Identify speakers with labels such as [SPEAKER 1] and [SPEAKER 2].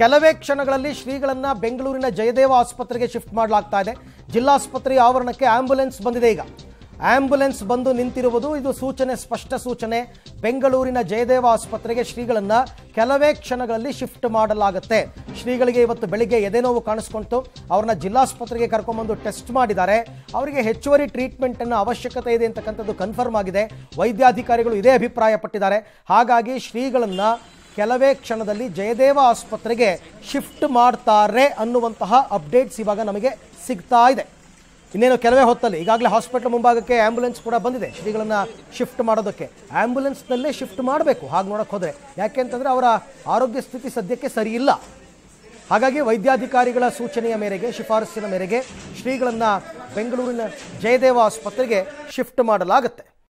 [SPEAKER 1] ಕೆಲವೇ ಕ್ಷಣಗಳಲ್ಲಿ ಶ್ರೀಗಳನ್ನು ಬೆಂಗಳೂರಿನ ಜಯದೇವ ಆಸ್ಪತ್ರೆಗೆ ಶಿಫ್ಟ್ ಮಾಡಲಾಗ್ತಾ ಇದೆ ಜಿಲ್ಲಾಸ್ಪತ್ರೆ ಆವರಣಕ್ಕೆ ಆಂಬ್ಯುಲೆನ್ಸ್ ಬಂದಿದೆ ಈಗ ಆಂಬ್ಯುಲೆನ್ಸ್ ಬಂದು ನಿಂತಿರುವುದು ಇದು ಸೂಚನೆ ಸ್ಪಷ್ಟ ಸೂಚನೆ ಬೆಂಗಳೂರಿನ ಜಯದೇವ ಆಸ್ಪತ್ರೆಗೆ ಶ್ರೀಗಳನ್ನು ಕೆಲವೇ ಕ್ಷಣಗಳಲ್ಲಿ ಶಿಫ್ಟ್ ಮಾಡಲಾಗುತ್ತೆ ಶ್ರೀಗಳಿಗೆ ಇವತ್ತು ಬೆಳಿಗ್ಗೆ ಎದೆ ನೋವು ಕಾಣಿಸ್ಕೊಂತು ಅವ್ರನ್ನ ಜಿಲ್ಲಾಸ್ಪತ್ರೆಗೆ ಕರ್ಕೊಂಬಂದು ಟೆಸ್ಟ್ ಮಾಡಿದ್ದಾರೆ ಅವರಿಗೆ ಹೆಚ್ಚುವರಿ ಟ್ರೀಟ್ಮೆಂಟ್ ಟ್ರೀಟ್ಮೆಂಟನ್ನು ಅವಶ್ಯಕತೆ ಇದೆ ಅಂತಕ್ಕಂಥದ್ದು ಕನ್ಫರ್ಮ್ ಆಗಿದೆ ವೈದ್ಯಾಧಿಕಾರಿಗಳು ಇದೇ ಅಭಿಪ್ರಾಯಪಟ್ಟಿದ್ದಾರೆ ಹಾಗಾಗಿ ಶ್ರೀಗಳನ್ನು ಕೆಲವೇ ಕ್ಷಣದಲ್ಲಿ ಜಯದೇವ ಆಸ್ಪತ್ರೆಗೆ ಶಿಫ್ಟ್ ಮಾಡ್ತಾರೆ ಅನ್ನುವಂತಹ ಅಪ್ಡೇಟ್ಸ್ ಇವಾಗ ನಮಗೆ ಸಿಗ್ತಾ ಇದೆ ಇನ್ನೇನು ಕೆಲವೇ ಹೊತ್ತಲ್ಲಿ ಈಗಾಗಲೇ ಹಾಸ್ಪಿಟಲ್ ಮುಂಭಾಗಕ್ಕೆ ಆಂಬ್ಯುಲೆನ್ಸ್ ಕೂಡ ಬಂದಿದೆ ಶ್ರೀಗಳನ್ನು ಶಿಫ್ಟ್ ಮಾಡೋದಕ್ಕೆ ಆ್ಯಂಬುಲೆನ್ಸ್ನಲ್ಲೇ ಶಿಫ್ಟ್ ಮಾಡಬೇಕು ಹಾಗೆ ನೋಡಕ್ಕೆ ಹೋದರೆ ಯಾಕೆ ಅಂತಂದರೆ ಅವರ ಆರೋಗ್ಯ ಸ್ಥಿತಿ ಸದ್ಯಕ್ಕೆ ಸರಿ ಇಲ್ಲ ಹಾಗಾಗಿ ವೈದ್ಯಾಧಿಕಾರಿಗಳ ಸೂಚನೆಯ ಮೇರೆಗೆ ಶಿಫಾರಸ್ಸಿನ ಮೇರೆಗೆ ಶ್ರೀಗಳನ್ನು ಬೆಂಗಳೂರಿನ ಜಯದೇವ ಆಸ್ಪತ್ರೆಗೆ ಶಿಫ್ಟ್ ಮಾಡಲಾಗುತ್ತೆ